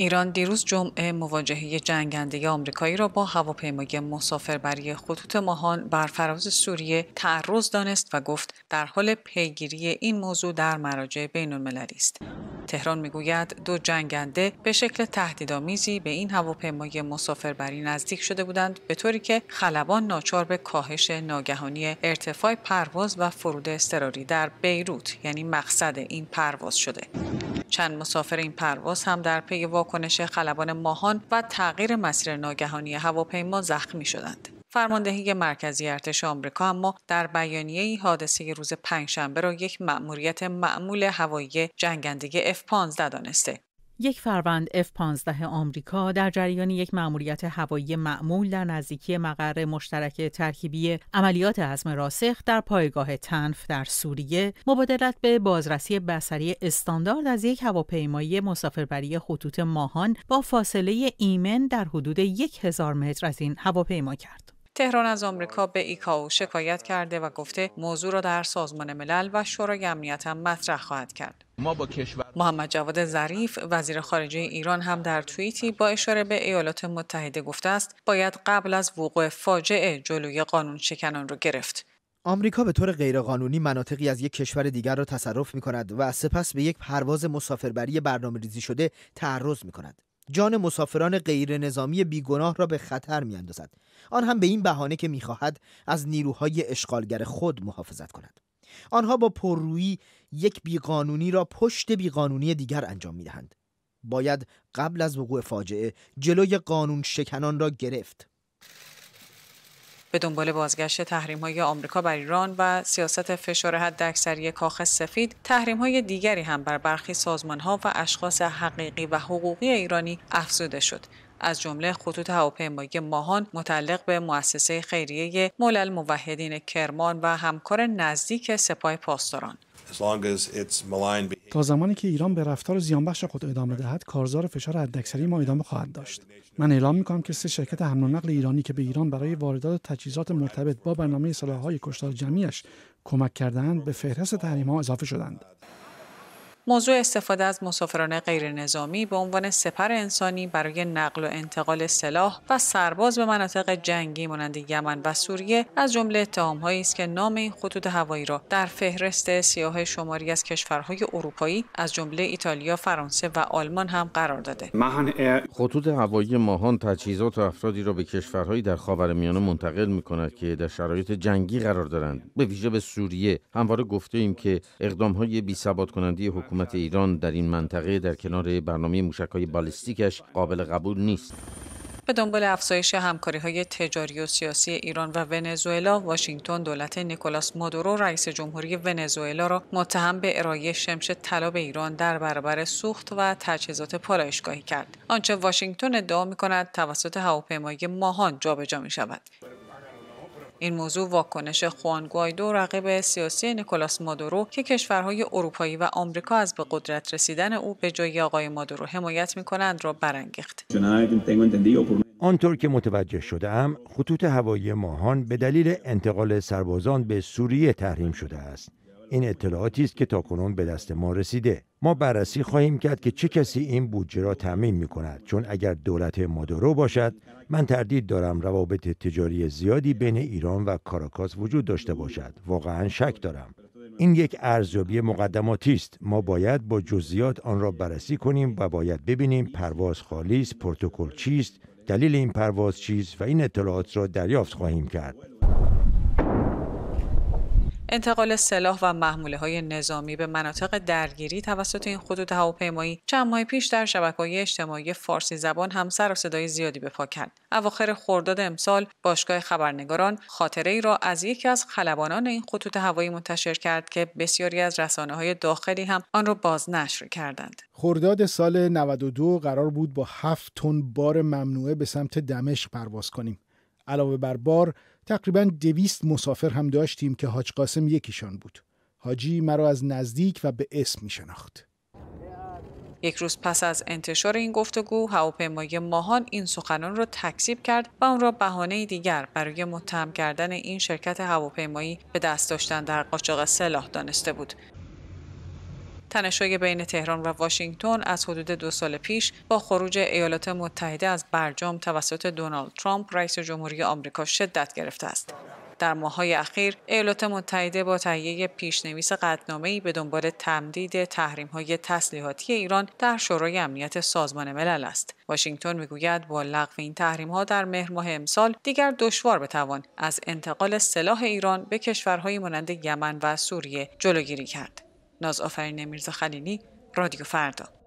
ایران دیروز جمعه مواجهه جنگنده آمریکایی را با هواپیمای مسافربری خطوط ماهان بر فراز سوریه تعرض دانست و گفت در حال پیگیری این موضوع در مراجع بین المللی است. تهران میگوید دو جنگنده به شکل تهدیدآمیزی به این هواپیمای مسافربری نزدیک شده بودند به طوری که خلبان ناچار به کاهش ناگهانی ارتفاع پرواز و فرود اضطراری در بیروت یعنی مقصد این پرواز شده چند مسافر این پرواز هم در پی واکنش خلبان ماهان و تغییر مسیر ناگهانی هواپیما زخمی شدند. فرماندهی مرکزی ارتش آمریکا اما در بیانیه ای حادثه روز پنجشنبه را یک مأموریت معمول هوایی جنگنده F-15 دانسته یک فروند F-15 آمریکا در جریان یک مأموریت هوایی معمول در نزدیکی مقر مشترک ترکیبی عملیات عزم راسخ در پایگاه تنف در سوریه مبادلت به بازرسی بسری استاندارد از یک هواپیمایی مسافربری خطوط ماهان با فاصله ایمن در حدود یک هزار متر از این هواپیما کرد. تهران از آمریکا به ایکاو شکایت کرده و گفته موضوع را در سازمان ملل و شورای امنیت هم مطرح خواهد کرد. ما با کشور محمد جواد ظریف وزیر خارجه ایران هم در توییتی با اشاره به ایالات متحده گفته است باید قبل از وقوع فاجعه جلوی قانون شکنان را گرفت. آمریکا به طور غیرقانونی مناطقی از یک کشور دیگر را تصرف می کند و سپس به یک پرواز مسافربری برنامه ریزی شده تعرض می کند. جان مسافران غیر نظامی بیگناه را به خطر اندازد آن هم به این بهانه که میخواهد از نیروهای اشغالگر خود محافظت کند آنها با پررویی یک بیقانونی را پشت بیقانونی دیگر انجام دهند باید قبل از وقوع فاجعه جلوی قانون شکنان را گرفت به دنبال بازگشت تحریم‌های آمریکا بر ایران و سیاست فشار حداکثری کاخ سفید تحریم‌های دیگری هم بر برخی سازمان‌ها و اشخاص حقیقی و حقوقی ایرانی افزوده شد از جمله خطوط هواپیمایی ماهان متعلق به مؤسسه خیریه مولل موحدین کرمان و همکار نزدیک سپاه پاسداران تا زمانی که ایران به رفتار زیانبخش خود ادامه دهد کارزار فشار حداکثری ما ادامه خواهد داشت من اعلام می کنم که سه شرکت حمل و نقل ایرانی که به ایران برای واردات تجهیزات مرتبط با برنامه های کشتار جمعیش کمک کردند به فهرست ها اضافه شدند موضوع استفاده از مسافران غیر نظامی به عنوان سپر انسانی برای نقل و انتقال سلاح و سرباز به مناطق جنگی مانند یمن و سوریه از جمله اتهامهایی است که نام این خطوط هوایی را در فهرست سیاه شماری از کشورهای اروپایی از جمله ایتالیا، فرانسه و آلمان هم قرار داده. خطوط هوایی ماهان تجهیزات و افرادی را به کشورهایی در میانه منتقل می که در شرایط جنگی قرار دارند. به ویژه به سوریه همواره گفته ایم که اقدامهای های کننده حکومت حکومت ایران در این منطقه در کنار برنامه موشک های بالستیکش قابل قبول نیست. به دنبال افزایش همکاری های تجاری و سیاسی ایران و ونزوئلا، واشنگتن دولت نیکولاس مادورو رئیس جمهوری ونزوئلا را متهم به ارائه شمش طلا به ایران در برابر سوخت و تجهیزات پالایشگاهی کرد. آنچه واشنگتن ادعا می کند توسط هواپیمای ماهان جابجا می شود. این موضوع واکنش خوان گوایدو رقیب سیاسی نیکولاس مادورو که کشورهای اروپایی و آمریکا از به قدرت رسیدن او به جای آقای مادورو حمایت می کنند را برانگیخت. آنطور که متوجه شده ام خطوط هوایی ماهان به دلیل انتقال سربازان به سوریه تحریم شده است. این اطلاعاتی است که تاکنون به دست ما رسیده ما بررسی خواهیم کرد که چه کسی این بودجه را تعمین می کند چون اگر دولت مادورو باشد من تردید دارم روابط تجاری زیادی بین ایران و کاراکاس وجود داشته باشد واقعا شک دارم این یک ارزیابی مقدماتی است ما باید با جزئیات آن را بررسی کنیم و باید ببینیم پرواز خالی است پروتکل چیست دلیل این پرواز چیست و این اطلاعات را دریافت خواهیم کرد انتقال سلاح و محموله های نظامی به مناطق درگیری توسط این خطوط هواپیمایی چند ماه پیش در های اجتماعی فارسی زبان هم سر و صدای زیادی به پا کرد. اواخر خرداد امسال باشگاه خبرنگاران خاطره ای را از یکی از خلبانان این خطوط هوایی منتشر کرد که بسیاری از رسانه های داخلی هم آن را بازنشر کردند. خرداد سال 92 قرار بود با 7 تن بار ممنوعه به سمت دمشق پرواز کنیم. علاوه بر بار تقریبا دویست مسافر هم داشتیم که حاج قاسم یکیشان بود. حاجی مرا از نزدیک و به اسم می شناخت. یک روز پس از انتشار این گفتگو هواپیمای ماهان این سخنان را تکذیب کرد و آن را بهانه دیگر برای متهم کردن این شرکت هواپیمایی به دست داشتن در قاچاق سلاح دانسته بود تنشای بین تهران و واشنگتن از حدود دو سال پیش با خروج ایالات متحده از برجام توسط دونالد ترامپ رئیس جمهوری آمریکا شدت گرفته است. در ماهای اخیر ایالات متحده با تهیه پیشنویس قطعنامه‌ای به دنبال تمدید تحریم‌های تسلیحاتی ایران در شورای امنیت سازمان ملل است واشنگتن میگوید با لغو این تحریم‌ها در مهر ماه امسال دیگر دشوار بتوان از انتقال سلاح ایران به کشورهایی مانند یمن و سوریه جلوگیری کرد ناز آفرینه میرزا خلیلی رادیو فردا